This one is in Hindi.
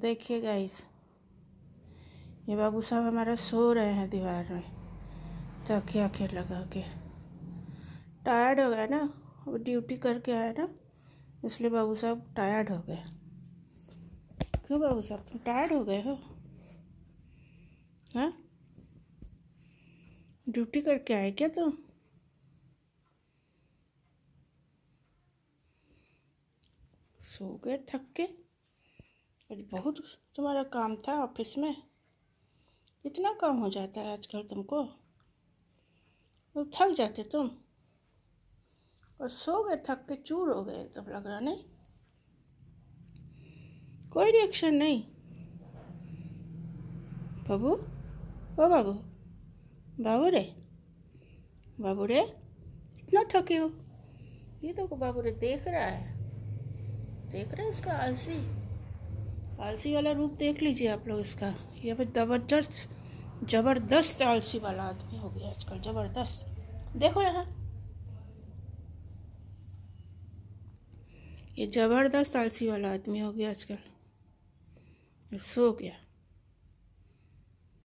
देखिए गाइस ये बाबू साहब हमारा सो रहे हैं दीवार में तकिया के लगा के टायर्ड हो गया ना अब ड्यूटी करके आया ना इसलिए बाबू साहब टायर्ड हो गए क्यों बाबू साहब तुम टायर्ड हो गए हो ड्यूटी हाँ? करके आए क्या तुम तो? सो गए थक के अरे बहुत तुम्हारा काम था ऑफिस में इतना काम हो जाता है आजकल तुमको तो थक जाते तुम और सो गए थक के चूर हो गए एकदम लग रहा नहीं कोई रिएक्शन नहीं बाबू ओ बाबू बाबू रे बाबू रे इतना थके हो ये तो बाबू रे देख रहा है देख रहा है उसका आलसी आलसी वाला रूप देख लीजिए आप लोग इसका ये भाई जबरदस्त जबरदस्त आलसी वाला आदमी हो गया आजकल जबरदस्त देखो यहाँ ये जबरदस्त आलसी वाला आदमी हो गया आजकल सो गया